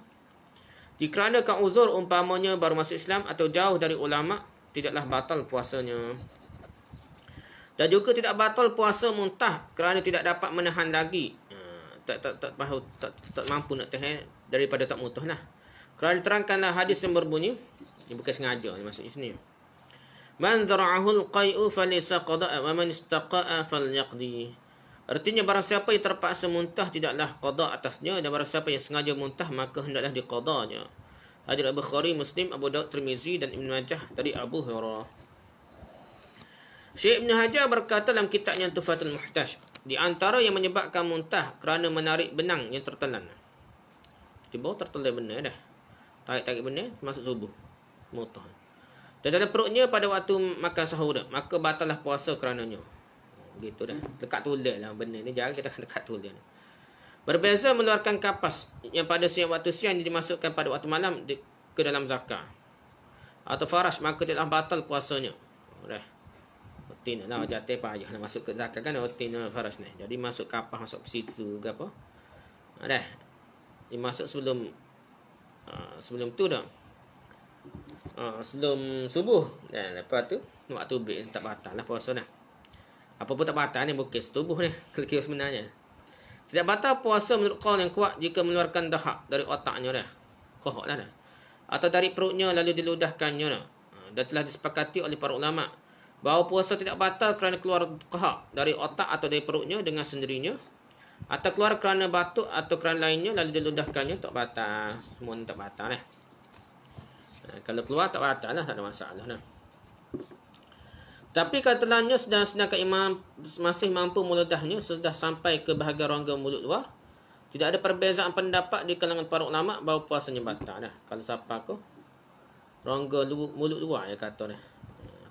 Dikarenakan uzur umpamanya baru masuk Islam atau jauh dari ulama' tidaklah batal puasanya. Dan juga tidak batal puasa muntah kerana tidak dapat menahan lagi. Ha, tak tak tak mahu tak tak mampu nak tahan daripada tak muntah lah Kerana diterangkanlah hadis yang berbunyi ini bukan sengaja ini maksudnya sini. Man zara'ahu al-qai'u falisa qada'a wa man istaqa'a falyaqdi. Artinya barang siapa yang terpaksa muntah tidaklah qada atasnya dan barang siapa yang sengaja muntah maka hendaklah diqadanya. Hadis Abu bukhari Muslim, Abu Daud, Tirmizi dan Ibn Majah dari Abu Hurairah. Syekh Ibn Hajar berkata dalam kitabnya Tufatul Muhtaj. Di antara yang menyebabkan muntah kerana menarik benang yang tertelan. Di bawah tertelan benda dah. Tarik-tarik benda masuk subuh. Muntah. Dan dalam perutnya pada waktu makan sahur. Maka batallah puasa kerananya. Gitu dah. Dekat tulis lah benda ni. Jangan kita dekat tulis ni. Berbeza meluarkan kapas yang pada siang waktu siang dimasukkan pada waktu malam di, ke dalam zakar. Atau faras maka tidak batal puasanya. Right tin lah hmm. jatuh payah nak masuk ke zakat kan tin uh, eh, faras ni jadi masuk kapah masuk situ ke apa dah dia masuk sebelum uh, sebelum tu dah uh, sebelum subuh dan lepas tu waktu bil tak batal lah puasa ni. apa pun tak batal ni bukan tubuh ni kira sebenarnya tidak batal puasa menurut kau yang kuat jika mengeluarkan dahak dari otaknya dah. Kohok lah dah. Atau dari perutnya lalu diludahkannya dah. Ah, dan telah disepakati oleh para ulama' Bahawa puasa tidak batal kerana keluar kehak dari otak atau dari perutnya dengan sendirinya. Atau keluar kerana batuk atau kerana lainnya lalu diludahkannya tak batal. Semua ni tak batal lah. Eh. Ha, kalau keluar tak batal lah. Tak ada masalah lah. Tapi katalahnya sedang sedangkan imam masih mampu meludahnya sudah sampai ke bahagian rongga mulut luar. Tidak ada perbezaan pendapat di kalangan para ulama bahawa puasanya batal lah. Kalau siapa aku? Rongga lu, mulut luar ya kata ni. Eh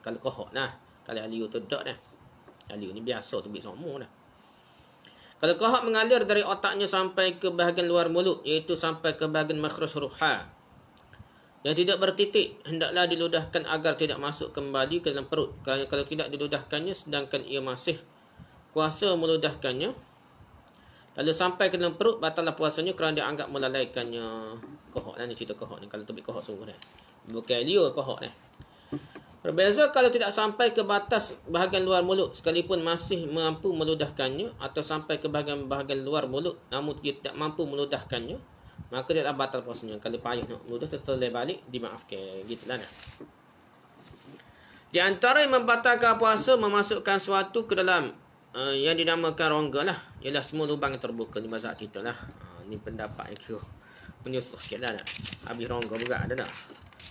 kalau kohok lah. Kalau aliu tu dak dah. Aliu ni biasa tu ambil sokmo lah. Kalau kohok mengalir dari otaknya sampai ke bahagian luar mulut. Iaitu sampai ke bahagian makhrus ruha. Yang tidak bertitik. Hendaklah diludahkan agar tidak masuk kembali ke dalam perut. Kalau tidak diludahkannya sedangkan ia masih kuasa meludahkannya. Lalu sampai ke dalam perut, batallah puasanya kerana dia anggap melalaikannya. Kohok lah cerita kohok ni. Kalau tu ambil kohok sungguh ni. Bukan dia kohok ni. Berbeza kalau tidak sampai ke batas bahagian luar mulut sekalipun masih mampu meludahkannya atau sampai ke bahagian bahagian luar mulut namun tidak mampu meludahkannya maka dia batal puasanya. Kalau payah nak meludah terlebih balik dimaafkan. Gitu lah Di antara yang membatalkan puasa memasukkan sesuatu ke dalam uh, yang dinamakan rongga lah. Ialah semua lubang yang terbuka di mazhab kita lah. Uh, ni pendapat yang kira. Menyusah lah dah. Habis rongga juga ada dah.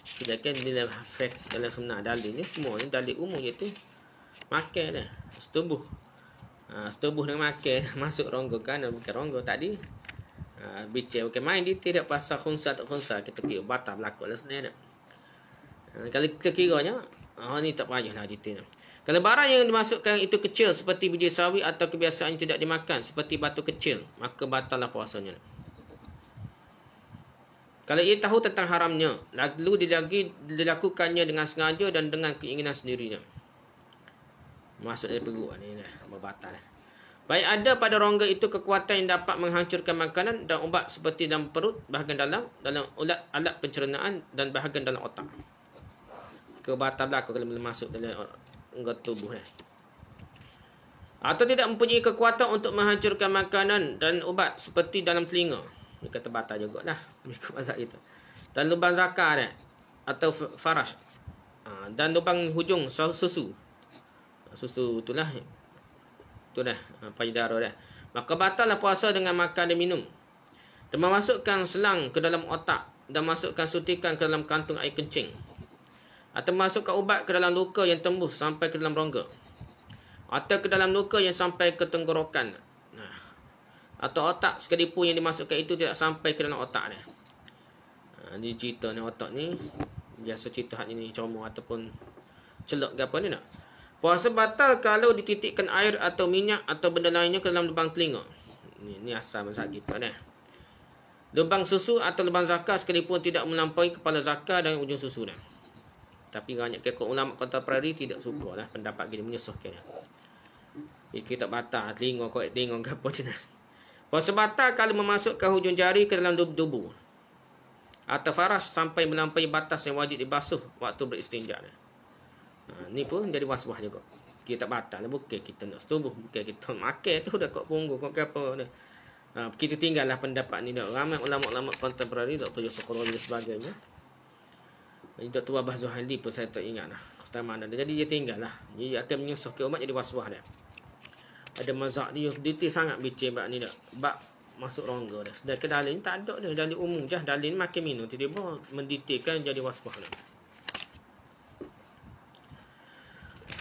Sedangkan dalam hafif dalam sunnah dalil ni semua ni dalil umum iaitu makan dah. Setubuh. Ha, setubuh dengan makan masuk rongga dan bukan rongga tadi. Ha, bicara bukan main dia tidak pasal khunsa tak khunsa kita kira batal berlaku lah sebenarnya. Ha, kalau kita kiranya ha, ni tak payah lah detail Kalau barang yang dimasukkan itu kecil seperti biji sawi atau kebiasaan yang tidak dimakan seperti batu kecil maka batallah puasanya. Dah. Kalau ia tahu tentang haramnya, lalu dilagi, dilakukannya dengan sengaja dan dengan keinginan sendirinya. Masuk dari perut. Ini dah berbatal. Baik ada pada rongga itu kekuatan yang dapat menghancurkan makanan dan ubat seperti dalam perut, bahagian dalam, dalam alat alat pencernaan dan bahagian dalam otak. Kebatal lah kalau boleh masuk dalam rongga tubuh. Ini. Atau tidak mempunyai kekuatan untuk menghancurkan makanan dan ubat seperti dalam telinga. Dia kata batal juga lah Ikut mazhab kita Dan lubang zakar ni Atau faraj ha, Dan lubang hujung susu ha, Susu tu lah Tu lah Payudara dah. Maka batal lah puasa dengan makan dan minum Teman masukkan selang ke dalam otak Dan masukkan sutikan ke dalam kantung air kencing Atau masukkan ubat ke dalam luka yang tembus sampai ke dalam rongga Atau ke dalam luka yang sampai ke tenggorokan atau otak sekalipun yang dimasukkan itu tidak sampai ke dalam otak dia. Ha, ini cerita ni otak ni. Biasa cerita hak ini comoh ataupun celak. ke apa ni nak. Puasa batal kalau dititikkan air atau minyak atau benda lainnya ke dalam lubang telinga. Ini, ini asal masalah kita ni. Lubang susu atau lubang zakar sekalipun tidak melampaui kepala zakar dan ujung susu dia. Tapi banyak kekok ulama kota Prairi tidak suka lah pendapat gini menyusahkan. Kita batal telinga kau tengok ke apa ni. Persebatal kalau memasukkan hujung jari ke dalam tubuh. Atau faras sampai melampaui batas yang wajib dibasuh waktu beristinja. Ha, ni pun jadi waswah juga. Kita tak batal. Lah, bukan kita nak setubuh. Bukan kita makan tu dah kok punggung. Kok apa ni. Ha, kita tinggallah pendapat ni. Dok. Ramai ulama-ulama kontemporari. Dr. Yusuf Qurani dan sebagainya. Dr. Abah Zuhaili pun saya tak ingat lah. Setelah mana. Jadi dia tinggallah. lah. Dia akan menyusuh ke umat jadi was dia. -was ada mazhab dia detail sangat bincang bab ni dah. Bab masuk rongga dah. Sedangkan dalil ni tak ada dah. Dalil umum je dalil ni makin minum tiba-tiba mendetailkan jadi wasbah lah.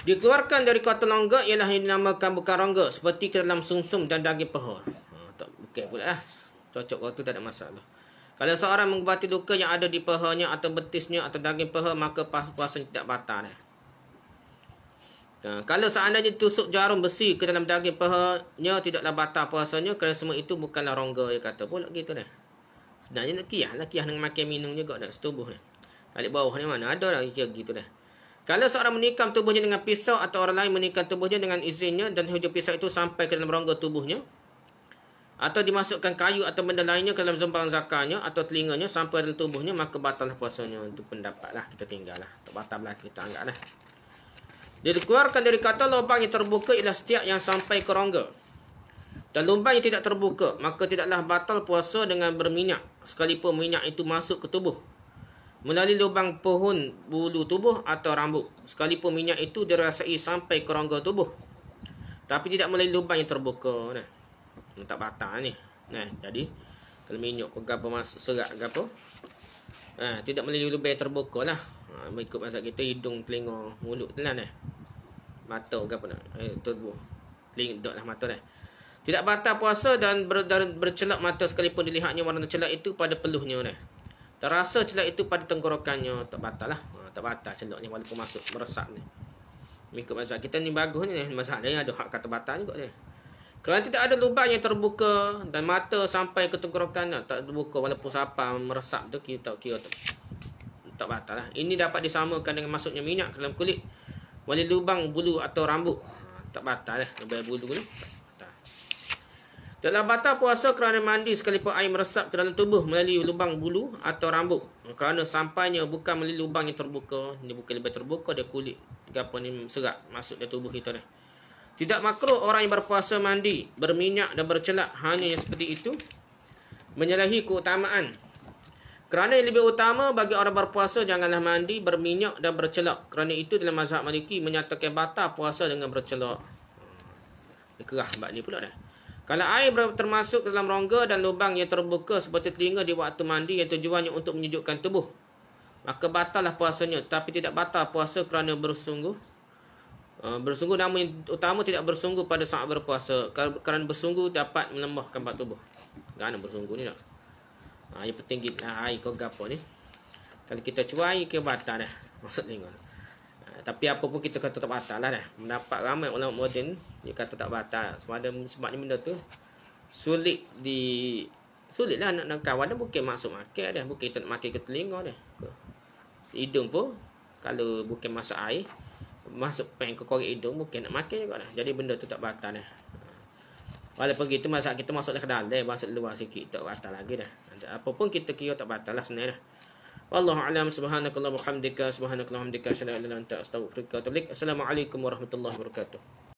Dikeluarkan dari kota rongga ialah yang dinamakan bukan rongga seperti ke dalam sumsum -sum dan daging peha. Ha, tak okey pula lah. Cocok waktu tak ada masalah. Kalau seorang mengubati luka yang ada di pehanya atau betisnya atau daging peha maka puasa tidak batal. Eh. Ha, kalau seandainya tusuk jarum besi ke dalam daging pahanya tidaklah batal puasanya kerana semua itu bukanlah rongga dia kata pula gitu dah. Sebenarnya nak kiah lah kiah dengan makan minum juga dah setubuh ni. Balik bawah ni mana ada lah kira gitu dah. Kalau seorang menikam tubuhnya dengan pisau atau orang lain menikam tubuhnya dengan izinnya dan hujung pisau itu sampai ke dalam rongga tubuhnya atau dimasukkan kayu atau benda lainnya ke dalam zembang zakarnya atau telinganya sampai dalam tubuhnya maka batal puasanya untuk pendapatlah kita tinggal lah. Tak batal lah kita anggap dia dikeluarkan dari kata lubang yang terbuka ialah setiap yang sampai ke rongga. Dan lubang yang tidak terbuka, maka tidaklah batal puasa dengan berminyak. Sekalipun minyak itu masuk ke tubuh. Melalui lubang pohon bulu tubuh atau rambut. Sekalipun minyak itu dirasai sampai ke rongga tubuh. Tapi tidak melalui lubang yang terbuka. Nah, tak batal ni. Nah, jadi, kalau minyak ke gapa masuk serak ke gapa. Nah, tidak melalui lubang yang terbuka lah ha, ikut mazhab kita hidung telinga mulut telan eh mata ke apa nak eh tubuh telinga dok mata dah eh. tidak batal puasa dan ber, ber, bercelak mata sekalipun dilihatnya warna celak itu pada peluhnya dah eh. terasa celak itu pada tenggorokannya tak batal lah ha, tak batal celaknya walaupun masuk meresap ni ikut mazhab kita ni bagus ni eh. mazhab ni ada hak kata batal juga ni kerana tidak ada lubang yang terbuka dan mata sampai ke tenggorokan tak terbuka walaupun sapa meresap tu kita tak kira tak tak batal lah. Ini dapat disamakan dengan masuknya minyak ke dalam kulit. Wali lubang, bulu atau rambut. Tak batal lah. Lubang bulu ni. Dalam batal puasa kerana mandi sekalipun air meresap ke dalam tubuh melalui lubang bulu atau rambut. Kerana sampainya bukan melalui lubang yang terbuka. Ini bukan lebih terbuka. Dia kulit. Gapa ni serap masuk dalam tubuh kita ni. Tidak makro orang yang berpuasa mandi, berminyak dan bercelak. Hanya yang seperti itu. Menyalahi keutamaan kerana yang lebih utama bagi orang berpuasa janganlah mandi, berminyak dan bercelak. Kerana itu dalam mazhab Maliki menyatakan batal puasa dengan bercelak. Hmm. Kerah sebab ni pula dah. Kalau air termasuk dalam rongga dan lubang yang terbuka seperti telinga di waktu mandi yang tujuannya untuk menyejukkan tubuh. Maka batallah puasanya. Tapi tidak batal puasa kerana bersungguh. Uh, bersungguh namun yang utama tidak bersungguh pada saat berpuasa. Kerana bersungguh dapat melemahkan batu tubuh. Gana bersungguh ni tak? Lah. Ha, yang penting kita ha, air kau gapo ni. Kalau kita cuai ke batal dah. Maksud tengok. Ha, tapi apa pun kita kata tak batal lah dah. Mendapat ramai ulama moden dia kata tak batal. Sebab ada sebabnya benda tu sulit di sulitlah nak nak kawan dah masuk makan dah, bukan kita nak makan ke telinga dah. Hidung pun kalau bukan masuk air masuk pengkau ke korek hidung bukan nak makan juga dah. Jadi benda tu tak batal dah. Walaupun kita masa kita masuk ke dalam kedai, masuk luar sikit tak batal lagi dah. Apa pun kita kira tak batal lah sebenarnya. Wallahu a'lam subhanakallahumma hamdika subhanakallahumma hamdika shalla ala anta astaghfiruka wa atubu ilaik. Assalamualaikum warahmatullahi wabarakatuh.